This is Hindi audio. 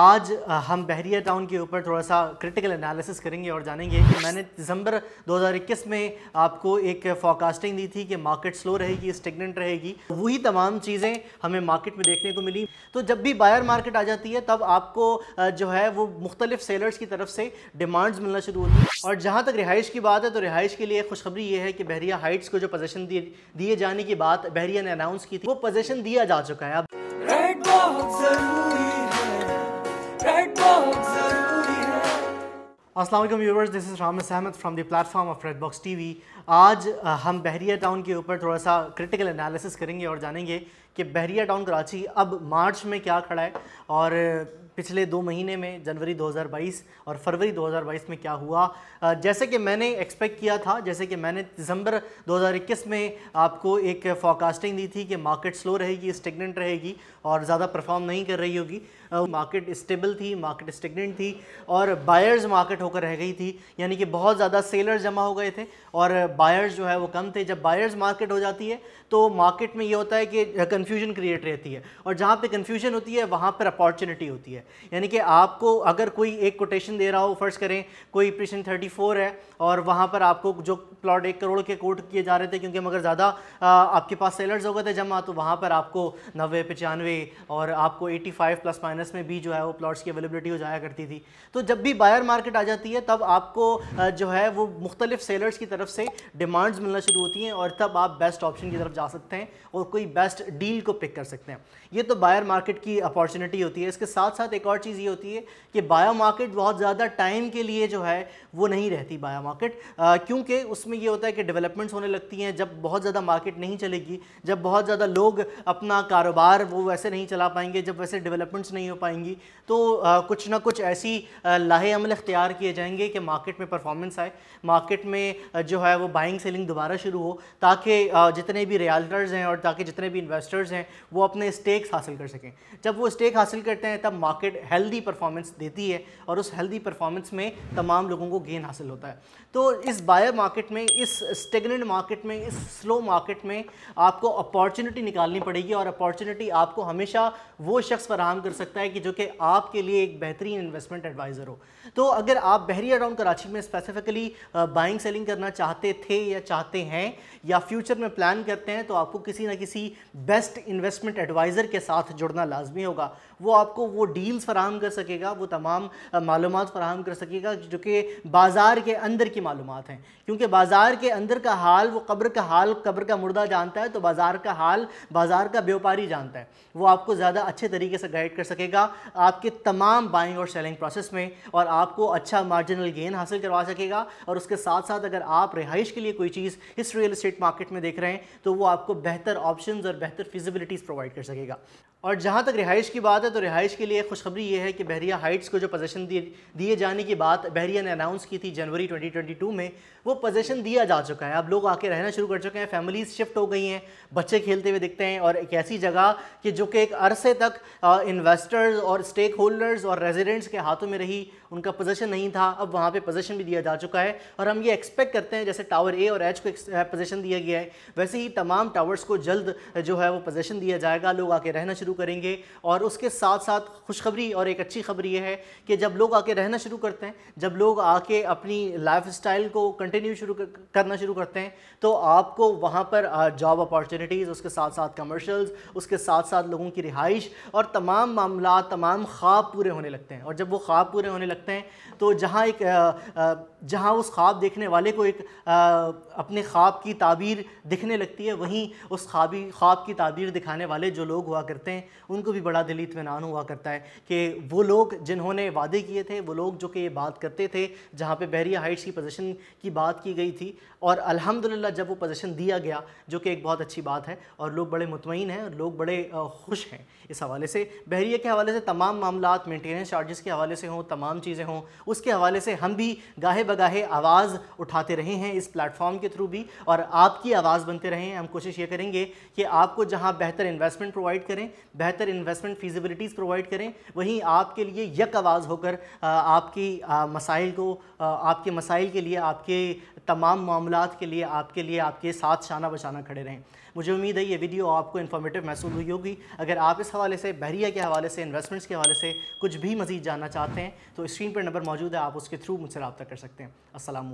आज हम बहरिया टाउन के ऊपर थोड़ा सा क्रिटिकल एनालिसिस करेंगे और जानेंगे कि मैंने दिसंबर 2021 में आपको एक फॉरकास्टिंग दी थी कि मार्केट स्लो रहेगी स्टेगनेंट रहेगी वही तमाम चीज़ें हमें मार्केट में देखने को मिली तो जब भी बायर मार्केट आ जाती है तब आपको जो है वो मुख्तलिफ सेलर्स की तरफ से डिमांड्स मिलना शुरू होती है और जहाँ तक रिहाइश की बात है तो रिहाइश के लिए खुशखबरी ये है कि बहरिया हाइट्स को जो पोजेशन दिए जाने की बात बहरिया ने अनाउंस की थी वो पोजेशन दिया जा चुका है अब असलम viewers this is Ram Ahmed from the platform of red box we आज हम बहरिया टाउन के ऊपर थोड़ा सा क्रिटिकल एनालिसिस करेंगे और जानेंगे कि बहरिया टाउन कराची अब मार्च में क्या खड़ा है और पिछले दो महीने में जनवरी 2022 और फरवरी 2022 में क्या हुआ जैसे कि मैंने एक्सपेक्ट किया था जैसे कि मैंने दिसंबर 2021 में आपको एक फॉरकास्टिंग दी थी कि मार्केट स्लो रहेगी स्टेगनेंट रहेगी और ज़्यादा परफॉर्म नहीं कर रही होगी मार्केट स्टेबल थी मार्केट स्टेगनेंट थी और बायर्स मार्केट होकर रह गई थी यानी कि बहुत ज़्यादा सेलर्स जमा हो गए थे और बायर्स जो है वो कम थे जब बायर्स मार्केट हो जाती है तो मार्केट में ये होता है कि कन्फ्यूजन क्रिएट रहती है और जहाँ पर कन्फ्यूजन होती है वहाँ पर अपॉर्चुनिटी होती है है यानी कि आपको अगर कोई एक कोटेशन दे रहा हो फर्ज करें कोई थर्टी 34 है और वहाँ पर आपको जो प्लॉट एक करोड़ के कोट किए जा रहे थे क्योंकि मगर ज़्यादा आपके पास सेलर्स हो गए थे जमा तो वहाँ पर आपको नबे पचानवे और आपको 85 प्लस माइनस में भी जो है वो प्लॉट्स की अवेलेबिलिटी हो जाया करती थी तो जब भी बायर मार्केट आ जाती है तब आपको जो है वो मुख्तलिफ सेलर्स की तरफ से डिमांड्स मिलना शुरू होती हैं और तब आप बेस्ट ऑप्शन की तरफ जा सकते हैं और कोई बेस्ट डील को पिक कर सकते हैं ये तो बायर मार्केट की अपॉर्चुनिटी होती है इसके साथ साथ साथ एक और चीज़ ये होती है कि बायो मार्केट बहुत ज़्यादा टाइम के लिए जो है वो नहीं रहती बायो मार्केट क्योंकि उसमें ये होता है कि डेवलपमेंट्स होने लगती हैं जब बहुत ज़्यादा मार्केट नहीं चलेगी जब बहुत ज़्यादा लोग अपना कारोबार वो वैसे नहीं चला पाएंगे जब वैसे डेवलपमेंट्स नहीं हो पाएंगी तो आ, कुछ ना कुछ ऐसी लाहे अमल इख्तियार किए जाएंगे कि मार्केट में परफॉर्मेंस आए मार्केट में जो है वो बाइंग सेलिंग दोबारा शुरू हो ताकि जितने भी रियाल्टर्स हैं और ताकि जितने भी इन्वेस्टर्स हैं वो अपने स्टेक्स हासिल कर सकें जब वो स्टेक हासिल करते हैं तब मार्केट मार्केट हेल्दी परफॉर्मेंस देती है और उस हेल्दी परफॉर्मेंस में तमाम लोगों को गेन हासिल होता है तो इस बायर मार्केट में इस स्टेगनेंट मार्केट में इस स्लो मार्केट में आपको अपॉर्चुनिटी निकालनी पड़ेगी और अपॉर्चुनिटी आपको हमेशा वो शख्स फराहम कर सकता है कि जो कि आपके लिए एक बेहतरीन इन्वेस्टमेंट एडवाइज़र हो तो अगर आप बहरिया डाउन कराची में स्पेसिफिकली बाइंग सेलिंग करना चाहते थे या चाहते हैं या फ्यूचर में प्लान करते हैं तो आपको किसी ना किसी बेस्ट इन्वेस्टमेंट एडवाइज़र के साथ जुड़ना लाजमी होगा वो आपको वो डील डील्स फराहम कर सकेगा वो तमाम मालूम फराहम कर सकेगा जो कि बाज़ार के अंदर की मालूम हैं क्योंकि बाज़ार के अंदर का हाल वो कब्र का हाल कब्र का मुर्दा जानता है तो बाज़ार का हाल बाज़ार का व्यापारी जानता है वो आपको ज़्यादा अच्छे तरीके से गाइड कर सकेगा आपके तमाम बाइंग और सेलिंग प्रोसेस में और आपको अच्छा मार्जिनल गेन हासिल करवा सकेगा और उसके साथ साथ अगर आप रिहाइश के लिए कोई चीज़ इस रियल इस्टेट मार्केट में देख रहे हैं तो वो आपको बेहतर ऑप्शन और बेहतर फिजिबिलिटीज़ प्रोवाइड कर सकेगा और जहाँ तक रिहाइश की बात है तो रिहाइश के लिए खुश खुशखबरी ये है कि बहरिया हाइट्स को जो पोजेशन दिए दिए जाने की बात बहरिया ने अनाउंस की थी जनवरी 2022 में वो पोजेशन दिया जा चुका है अब लोग आके रहना शुरू कर चुके हैं फैमिलीज शिफ्ट हो गई हैं बच्चे खेलते हुए दिखते हैं और एक ऐसी जगह कि जो कि एक अरसे तक इन्वेस्टर्स और स्टेक होल्डर्स और रेजिडेंट्स के हाथों में रही उनका पोजेशन नहीं था अब वहाँ पर पोजेशन भी दिया जा चुका है और हम ये एक्सपेक्ट करते हैं जैसे टावर ए और एच को पोजेशन दिया गया है वैसे ही तमाम टावर्स को जल्द जो है वो पोजेशन दिया जाएगा लोग आके रहना शुरू करेंगे और उसके साथ साथ खुशखबरी और एक अच्छी खबर ये है कि जब लोग आके रहना शुरू करते हैं जब लोग आके अपनी लाइफ को कंटिन्यू शुरू करना शुरू करते हैं तो आपको वहाँ पर जॉब अपॉर्चुनिटीज़ उसके साथ साथ कमर्शल्स उसके साथ साथ लोगों की रिहाइश और तमाम मामला तमाम ख्वाब पूरे होने लगते हैं और जब वो ख्वाब पूरे होने लगते हैं तो जहाँ एक जहाँ उस ख्वाब देखने वाले को एक अपने ख्वाब की ताबीर दिखने लगती है वहीं उस खाबी ख्वाब की ताबीर दिखाने वाले जो लोग हुआ करते हैं उनको भी बड़ा दिल इतमान हुआ करता है कि वो लोग जिन्होंने वादे किए थे वो लोग जो कि ये बात करते थे जहाँ पर बहरिया हाइट्स की पोजिशन की बात बात की गई थी और अल्हम्दुलिल्लाह जब वो पोजीशन दिया गया जो कि एक बहुत अच्छी बात है और लोग बड़े मुतमिन हैं और लोग बड़े खुश हैं इस हवाले से बहरिए के हवाले से तमाम मामला मेंटेनेंस चार्जेस के हवाले से हों तमाम चीज़ें हों उसके हवाले से हम भी गाहे बगाहे आवाज़ उठाते रहे हैं इस प्लेटफॉर्म के थ्रू भी और आपकी आवाज़ बनते रहे हैं हम कोशिश ये करेंगे कि आपको जहाँ बेहतर इन्वेस्टमेंट प्रोवाइड करें बेहतर इन्वेस्टमेंट फीजिबिलिटीज़ प्रोवाइड करें वहीं आपके लिए यक आवाज़ होकर आपकी मसाइल को आपके मसाइल के लिए आपके तमाम मामला के लिए आपके लिए आपके साथ शाना बचाना खड़े रहें मुझे उम्मीद है ये वीडियो आपको इन्फॉर्मेटिव महसूस हुई होगी अगर आप इस हवाले से बहरिया के हवाले से इन्वेस्टमेंट्स के हवाले से कुछ भी मजीद जानना चाहते हैं तो स्क्रीन पर नंबर मौजूद है आप उसके थ्रू मुझसे रबता कर सकते हैं असल